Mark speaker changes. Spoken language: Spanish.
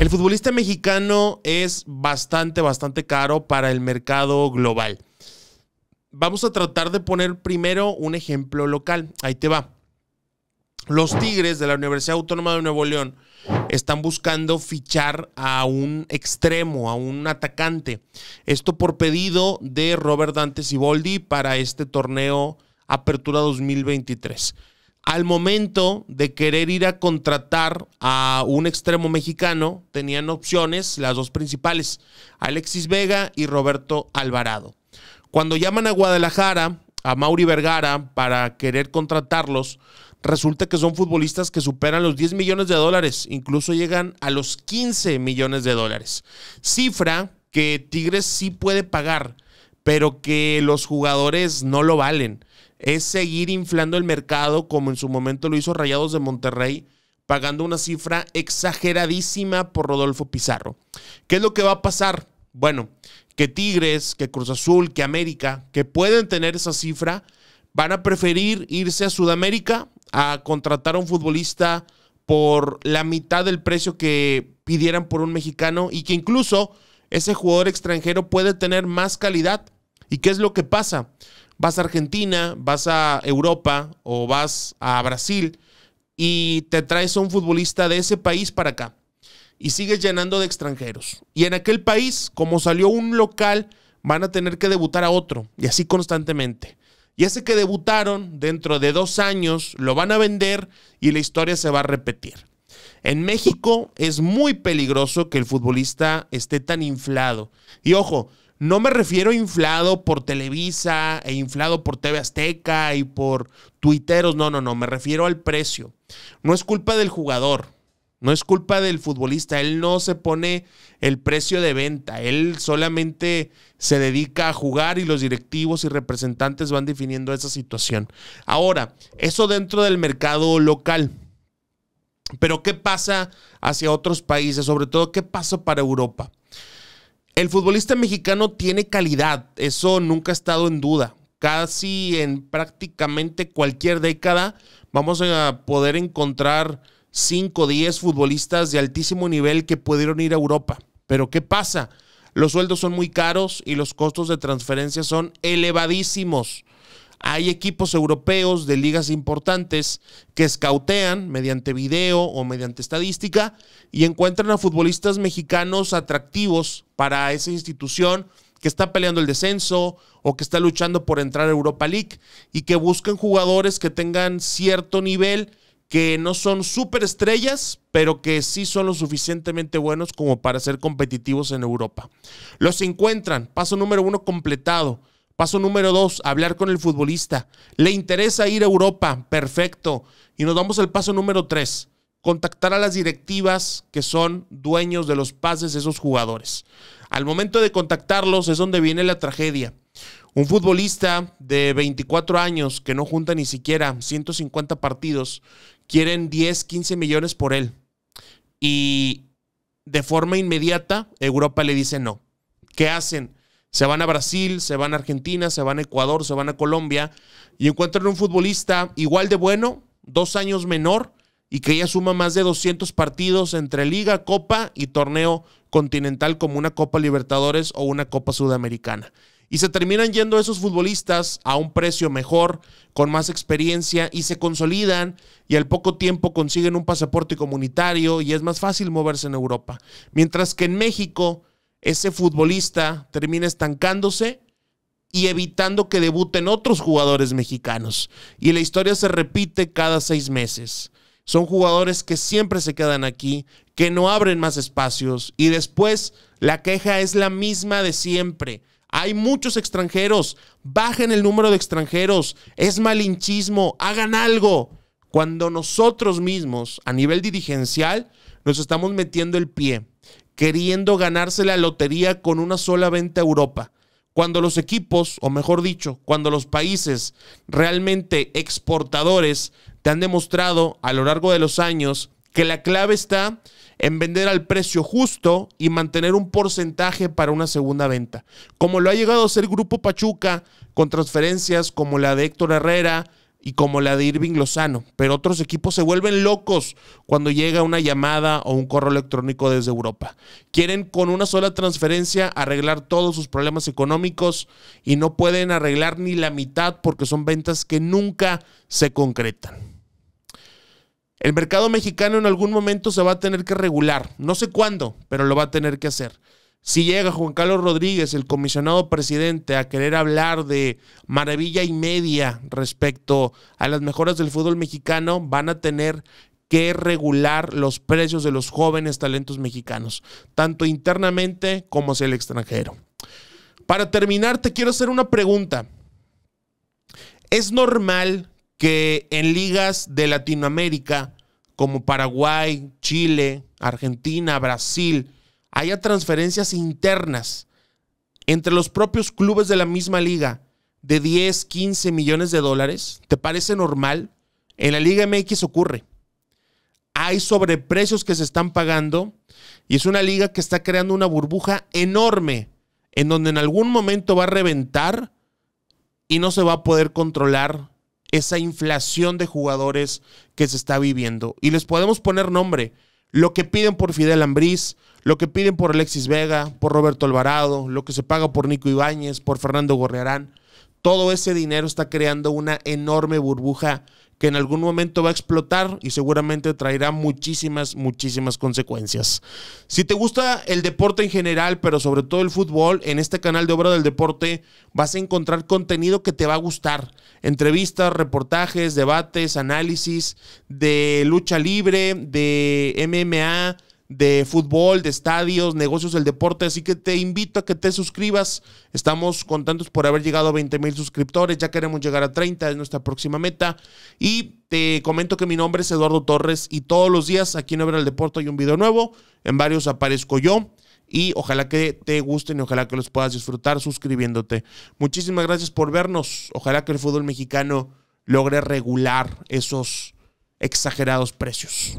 Speaker 1: El futbolista mexicano es bastante, bastante caro para el mercado global. Vamos a tratar de poner primero un ejemplo local. Ahí te va. Los Tigres de la Universidad Autónoma de Nuevo León están buscando fichar a un extremo, a un atacante. Esto por pedido de Robert Dante Siboldi para este torneo Apertura 2023 al momento de querer ir a contratar a un extremo mexicano, tenían opciones, las dos principales, Alexis Vega y Roberto Alvarado. Cuando llaman a Guadalajara, a Mauri Vergara, para querer contratarlos, resulta que son futbolistas que superan los 10 millones de dólares, incluso llegan a los 15 millones de dólares. Cifra que Tigres sí puede pagar, pero que los jugadores no lo valen. Es seguir inflando el mercado como en su momento lo hizo Rayados de Monterrey, pagando una cifra exageradísima por Rodolfo Pizarro. ¿Qué es lo que va a pasar? Bueno, que Tigres, que Cruz Azul, que América, que pueden tener esa cifra, van a preferir irse a Sudamérica a contratar a un futbolista por la mitad del precio que pidieran por un mexicano y que incluso ese jugador extranjero puede tener más calidad. ¿Y qué es lo que pasa? Vas a Argentina, vas a Europa o vas a Brasil y te traes a un futbolista de ese país para acá y sigues llenando de extranjeros. Y en aquel país, como salió un local, van a tener que debutar a otro y así constantemente. Y ese que debutaron dentro de dos años lo van a vender y la historia se va a repetir. En México es muy peligroso que el futbolista esté tan inflado. Y ojo, no me refiero a inflado por Televisa e inflado por TV Azteca y por tuiteros. No, no, no. Me refiero al precio. No es culpa del jugador. No es culpa del futbolista. Él no se pone el precio de venta. Él solamente se dedica a jugar y los directivos y representantes van definiendo esa situación. Ahora, eso dentro del mercado local. Pero ¿qué pasa hacia otros países? Sobre todo, ¿qué pasa para Europa? El futbolista mexicano tiene calidad, eso nunca ha estado en duda. Casi en prácticamente cualquier década vamos a poder encontrar 5 o 10 futbolistas de altísimo nivel que pudieron ir a Europa. Pero ¿qué pasa? Los sueldos son muy caros y los costos de transferencia son elevadísimos. Hay equipos europeos de ligas importantes que escautean mediante video o mediante estadística y encuentran a futbolistas mexicanos atractivos para esa institución que está peleando el descenso o que está luchando por entrar a Europa League y que buscan jugadores que tengan cierto nivel, que no son superestrellas, pero que sí son lo suficientemente buenos como para ser competitivos en Europa. Los encuentran, paso número uno completado. Paso número dos, hablar con el futbolista. ¿Le interesa ir a Europa? Perfecto. Y nos vamos al paso número tres, contactar a las directivas que son dueños de los pases de esos jugadores. Al momento de contactarlos es donde viene la tragedia. Un futbolista de 24 años que no junta ni siquiera 150 partidos, quieren 10, 15 millones por él. Y de forma inmediata, Europa le dice no. ¿Qué hacen? Se van a Brasil, se van a Argentina, se van a Ecuador, se van a Colombia y encuentran un futbolista igual de bueno, dos años menor y que ya suma más de 200 partidos entre liga, copa y torneo continental como una Copa Libertadores o una Copa Sudamericana. Y se terminan yendo esos futbolistas a un precio mejor, con más experiencia y se consolidan y al poco tiempo consiguen un pasaporte comunitario y es más fácil moverse en Europa. Mientras que en México ese futbolista termina estancándose y evitando que debuten otros jugadores mexicanos. Y la historia se repite cada seis meses. Son jugadores que siempre se quedan aquí, que no abren más espacios y después la queja es la misma de siempre. Hay muchos extranjeros, bajen el número de extranjeros, es malinchismo, hagan algo. Cuando nosotros mismos, a nivel dirigencial, nos estamos metiendo el pie queriendo ganarse la lotería con una sola venta a Europa. Cuando los equipos, o mejor dicho, cuando los países realmente exportadores te han demostrado a lo largo de los años que la clave está en vender al precio justo y mantener un porcentaje para una segunda venta, como lo ha llegado a ser Grupo Pachuca con transferencias como la de Héctor Herrera, y como la de Irving Lozano, pero otros equipos se vuelven locos cuando llega una llamada o un correo electrónico desde Europa. Quieren con una sola transferencia arreglar todos sus problemas económicos y no pueden arreglar ni la mitad porque son ventas que nunca se concretan. El mercado mexicano en algún momento se va a tener que regular, no sé cuándo, pero lo va a tener que hacer. Si llega Juan Carlos Rodríguez, el comisionado presidente, a querer hablar de maravilla y media respecto a las mejoras del fútbol mexicano, van a tener que regular los precios de los jóvenes talentos mexicanos, tanto internamente como hacia el extranjero. Para terminar, te quiero hacer una pregunta. ¿Es normal que en ligas de Latinoamérica, como Paraguay, Chile, Argentina, Brasil, haya transferencias internas entre los propios clubes de la misma liga de 10, 15 millones de dólares, ¿te parece normal? En la Liga MX ocurre. Hay sobreprecios que se están pagando y es una liga que está creando una burbuja enorme en donde en algún momento va a reventar y no se va a poder controlar esa inflación de jugadores que se está viviendo. Y les podemos poner nombre. Lo que piden por Fidel Ambriz, lo que piden por Alexis Vega, por Roberto Alvarado, lo que se paga por Nico Ibáñez, por Fernando Gorriarán, todo ese dinero está creando una enorme burbuja que en algún momento va a explotar y seguramente traerá muchísimas, muchísimas consecuencias. Si te gusta el deporte en general, pero sobre todo el fútbol, en este canal de Obra del Deporte vas a encontrar contenido que te va a gustar. Entrevistas, reportajes, debates, análisis de lucha libre, de MMA de fútbol, de estadios, negocios del deporte. Así que te invito a que te suscribas. Estamos contentos por haber llegado a 20 mil suscriptores. Ya queremos llegar a 30, es nuestra próxima meta. Y te comento que mi nombre es Eduardo Torres y todos los días aquí en Obra del Deporte hay un video nuevo. En varios aparezco yo. Y ojalá que te gusten y ojalá que los puedas disfrutar suscribiéndote. Muchísimas gracias por vernos. Ojalá que el fútbol mexicano logre regular esos exagerados precios.